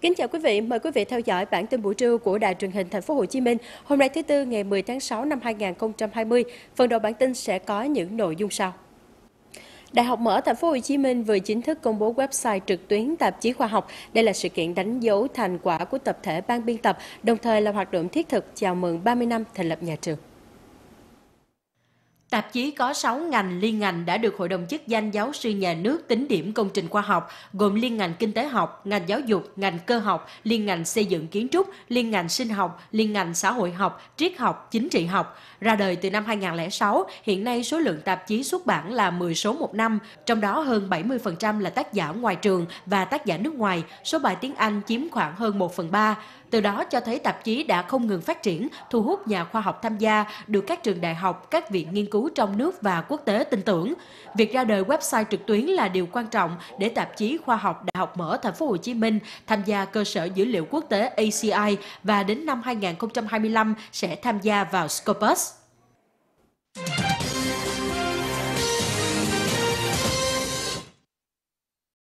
Kính chào quý vị, mời quý vị theo dõi bản tin buổi trưa của Đài truyền hình Thành phố Hồ Chí Minh. Hôm nay thứ tư ngày 10 tháng 6 năm 2020. Phần đầu bản tin sẽ có những nội dung sau. Đại học mở Thành phố Hồ Chí Minh vừa chính thức công bố website trực tuyến tạp chí khoa học. Đây là sự kiện đánh dấu thành quả của tập thể ban biên tập, đồng thời là hoạt động thiết thực chào mừng 30 năm thành lập nhà trường. Tạp chí có 6 ngành liên ngành đã được Hội đồng chức danh giáo sư nhà nước tính điểm công trình khoa học, gồm liên ngành kinh tế học, ngành giáo dục, ngành cơ học, liên ngành xây dựng kiến trúc, liên ngành sinh học, liên ngành xã hội học, triết học, chính trị học. Ra đời từ năm 2006, hiện nay số lượng tạp chí xuất bản là 10 số một năm, trong đó hơn 70% là tác giả ngoài trường và tác giả nước ngoài, số bài tiếng Anh chiếm khoảng hơn 1 phần 3. Từ đó cho thấy tạp chí đã không ngừng phát triển, thu hút nhà khoa học tham gia, được các trường đại học, các viện nghiên cứu trong nước và quốc tế tin tưởng. Việc ra đời website trực tuyến là điều quan trọng để tạp chí khoa học Đại học mở Thành phố Hồ Chí Minh tham gia cơ sở dữ liệu quốc tế ACI và đến năm 2025 sẽ tham gia vào Scopus.